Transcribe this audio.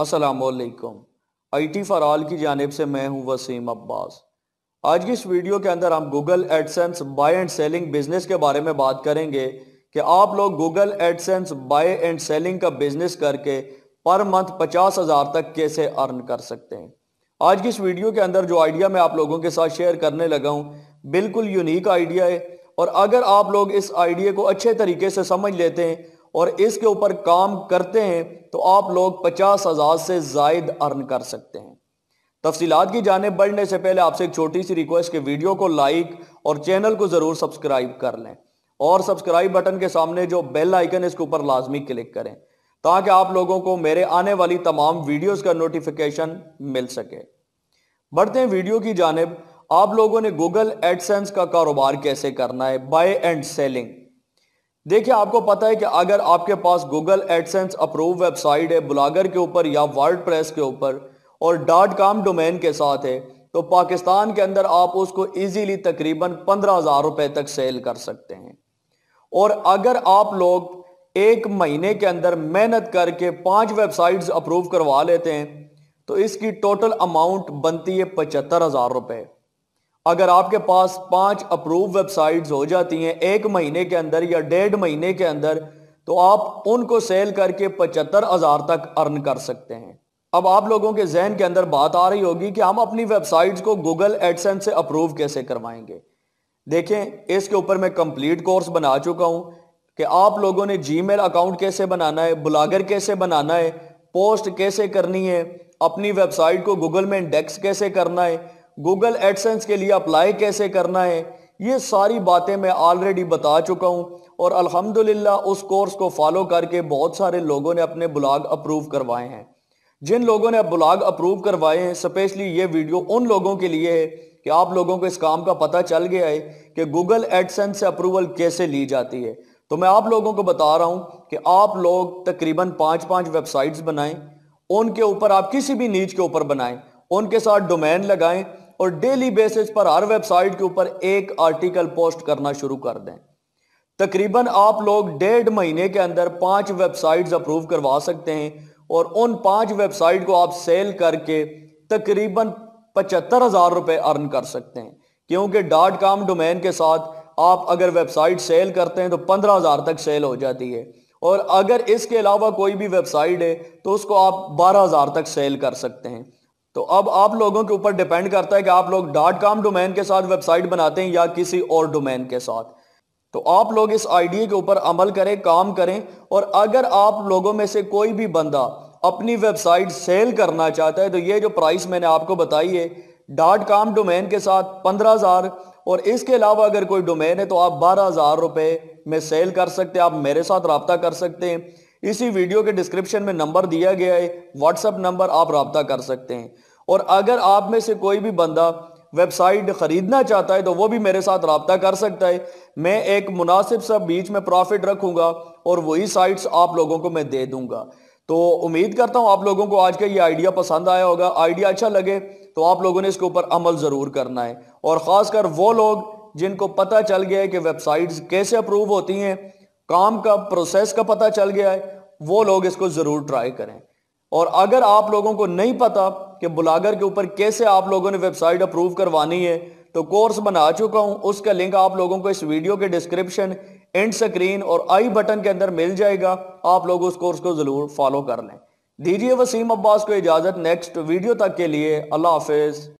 असलकम I T for all की जानब से मैं हूं वसीम अब्बास आज की इस वीडियो के अंदर हम Google AdSense buy and selling business के बारे में बात करेंगे कि आप लोग Google AdSense buy and selling का बिजनेस करके पर मंथ पचास हज़ार तक कैसे अर्न कर सकते हैं आज की इस वीडियो के अंदर जो आइडिया मैं आप लोगों के साथ शेयर करने लगा हूँ बिल्कुल यूनिक आइडिया है और अगर आप लोग इस आइडिया को अच्छे तरीके से समझ लेते हैं और इसके ऊपर काम करते हैं तो आप लोग पचास हज़ार से जायद अर्न कर सकते हैं तफसीत की जानब बढ़ने से पहले आपसे एक छोटी सी रिक्वेस्ट के वीडियो को लाइक और चैनल को ज़रूर सब्सक्राइब कर लें और सब्सक्राइब बटन के सामने जो बेल आइकन इसके ऊपर लाजमी क्लिक करें ताकि आप लोगों को मेरे आने वाली तमाम वीडियोस का नोटिफिकेशन मिल सके बढ़ते हैं वीडियो की जानब आप लोगों ने गूगल एडसेंस का कारोबार कैसे करना है बाय एंड सेलिंग देखिए आपको पता है कि अगर आपके पास गूगल एडसेंस अप्रूव वेबसाइट है ब्लागर के ऊपर या वर्ल्ड प्रेस के ऊपर और डॉट कॉम डोमेन के साथ है तो पाकिस्तान के अंदर आप उसको इजीली तकरीबन पंद्रह हज़ार रुपए तक सेल कर सकते हैं और अगर आप लोग एक महीने के अंदर मेहनत करके पांच वेबसाइट्स अप्रूव करवा लेते हैं तो इसकी टोटल अमाउंट बनती है पचहत्तर हज़ार रुपए अगर आपके पास पांच अप्रूव वेबसाइट्स हो जाती हैं एक महीने के अंदर या डेढ़ महीने के अंदर तो आप उनको सेल करके पचहत्तर हज़ार तक अर्न कर सकते हैं अब आप लोगों के जहन के अंदर बात आ रही होगी कि हम अपनी वेबसाइट्स को गूगल एडसेंस से अप्रूव कैसे करवाएंगे देखें इसके ऊपर मैं कंप्लीट कोर्स बना चुका हूं कि आप लोगों ने जी अकाउंट कैसे बनाना है ब्लागर कैसे बनाना है पोस्ट कैसे करनी है अपनी वेबसाइट को गूगल में इंडेक्स कैसे करना है गूगल एडसेंस के लिए अप्लाई कैसे करना है ये सारी बातें मैं ऑलरेडी बता चुका हूँ और अल्हम्दुलिल्लाह उस कोर्स को फॉलो करके बहुत सारे लोगों ने अपने ब्लॉग अप्रूव करवाए हैं जिन लोगों ने ब्लॉग अप्रूव करवाए हैं स्पेशली ये वीडियो उन लोगों के लिए है कि आप लोगों को इस काम का पता चल गया है कि गूगल एडसेंस से अप्रूवल कैसे ली जाती है तो मैं आप लोगों को बता रहा हूँ कि आप लोग तकरीबन पाँच पाँच वेबसाइट्स बनाएं उनके ऊपर आप किसी भी नीच के ऊपर बनाएं उनके साथ डोमेन लगाएं और डेली बेसिस पर हर वेबसाइट के ऊपर एक आर्टिकल पोस्ट करना शुरू कर दें तकरीबन आप लोग डेढ़ महीने के अंदर पांच वेबसाइट्स अप्रूव करवा सकते हैं और उन पांच वेबसाइट को आप सेल करके तकरीबन पचहत्तर हज़ार रुपए अर्न कर सकते हैं क्योंकि डॉट कॉम डोमेन के साथ आप अगर वेबसाइट सेल करते हैं तो पंद्रह हज़ार तक सेल हो जाती है और अगर इसके अलावा कोई भी वेबसाइट है तो उसको आप बारह हज़ार तक सेल कर सकते हैं तो अब आप लोगों के ऊपर डिपेंड करता है कि आप लोग डॉट कॉम डोमेन के साथ वेबसाइट बनाते हैं या किसी और डोमेन के साथ तो आप लोग इस आइडिया के ऊपर अमल करें काम करें और अगर आप लोगों में से कोई भी बंदा अपनी वेबसाइट सेल करना चाहता है तो ये जो प्राइस मैंने आपको बताई है डॉट कॉम डोमेन के साथ पंद्रह हज़ार और इसके अलावा अगर कोई डोमेन है तो आप बारह हज़ार रुपए में सेल कर सकते हैं आप मेरे साथ रबता कर सकते हैं इसी वीडियो के डिस्क्रिप्शन में नंबर दिया गया है व्हाट्सअप नंबर आप रबता कर सकते हैं और अगर आप में से कोई भी बंदा वेबसाइट ख़रीदना चाहता है तो वो भी मेरे साथ रबता कर सकता है मैं एक मुनासिब सा बीच में प्रॉफिट रखूंगा और वही साइट्स आप लोगों को मैं दे दूंगा तो उम्मीद करता हूँ आप लोगों को आज का ये आइडिया पसंद आया होगा आइडिया अच्छा लगे तो आप लोगों ने इसके ऊपर अमल ज़रूर करना है और ख़ासकर वो लोग जिनको पता चल गया है कि वेबसाइट्स कैसे अप्रूव होती हैं काम का प्रोसेस का पता चल गया है वो लोग इसको ज़रूर ट्राई करें और अगर आप लोगों को नहीं पता कि बुलागर के ऊपर कैसे आप लोगों ने वेबसाइट अप्रूव करवानी है तो कोर्स बना चुका हूं उसका लिंक आप लोगों को इस वीडियो के डिस्क्रिप्शन एंड स्क्रीन और आई बटन के अंदर मिल जाएगा आप लोग उस कोर्स को ज़रूर फॉलो कर लें दीजिए वसीम अब्बास को इजाज़त नेक्स्ट वीडियो तक के लिए अल्लाह हाफिज़